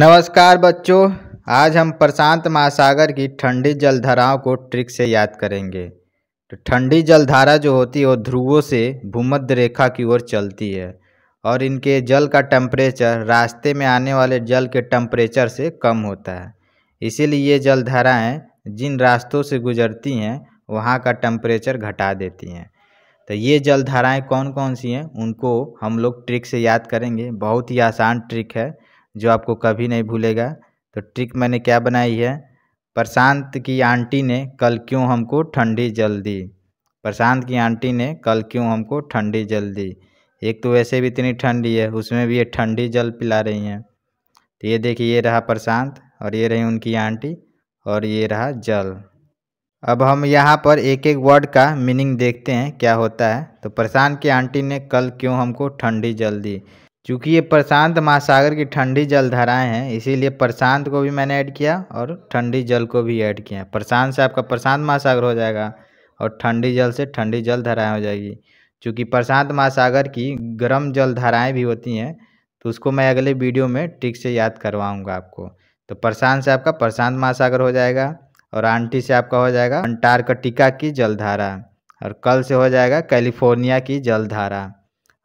नमस्कार बच्चों आज हम प्रशांत महासागर की ठंडी जलधाराओं को ट्रिक से याद करेंगे तो ठंडी जलधारा जो होती है वो ध्रुवों से भूमध्य रेखा की ओर चलती है और इनके जल का टेम्परेचर रास्ते में आने वाले जल के टेम्परेचर से कम होता है इसीलिए ये जलधाराएँ जिन रास्तों से गुजरती हैं वहाँ का टेम्परेचर घटा देती हैं तो ये जलधाराएँ कौन कौन सी हैं उनको हम लोग ट्रिक से याद करेंगे बहुत ही आसान ट्रिक है जो आपको कभी नहीं भूलेगा तो ट्रिक मैंने क्या बनाई है प्रशांत की आंटी ने कल क्यों हमको ठंडी जल दी प्रशांत की आंटी ने कल क्यों हमको ठंडी जल दी एक तो वैसे भी इतनी ठंडी है उसमें भी ये ठंडी जल पिला रही हैं तो ये देखिए ये रहा प्रशांत और ये रही उनकी आंटी और ये रहा जल अब हम यहाँ पर एक एक वर्ड का मीनिंग देखते हैं क्या होता है तो प्रशांत की आंटी ने कल क्यों हमको ठंडी जल दी चूँकि ये प्रशांत महासागर की ठंडी जल धाराएँ हैं इसीलिए प्रशांत को भी मैंने ऐड किया और ठंडी जल को भी ऐड किया प्रशांत से आपका प्रशांत महासागर हो जाएगा और ठंडी जल से ठंडी जल धाराएँ हो जाएगी चूँकि प्रशांत महासागर की गर्म जल धाराएँ भी होती हैं तो उसको मैं अगले वीडियो में ठीक से याद करवाऊँगा आपको तो प्रशांत से आपका प्रशांत महासागर हो जाएगा और आंटी से आपका हो जाएगा अंटार्कटिका की जलधारा और कल से हो जाएगा कैलिफोर्निया की जलधारा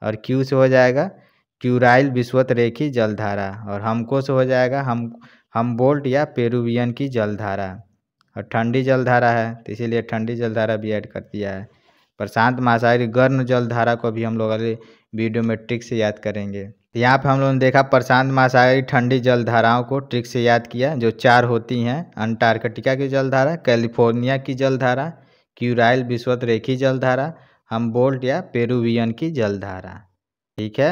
और क्यू से हो जाएगा क्यूराइल विश्वत रेखी जलधारा और हमको से हो जाएगा हम हम बोल्ट या पेरुवियन की जलधारा और ठंडी जलधारा है तो इसीलिए ठंडी जलधारा भी ऐड कर दिया है प्रशांत महासागरीय गर्म जलधारा को भी हम लोग अगले वीडियो में ट्रिक से याद करेंगे यहाँ पे हम लोगों ने देखा प्रशांत महासागरीय ठंडी जलधाराओं को ट्रिक से याद किया जो चार होती हैं अंटार्कटिका की जलधारा कैलिफोर्निया की जलधारा क्यूराइल विश्वत रेखी जलधारा हम बोल्ट या पेरुवियन की जलधारा ठीक है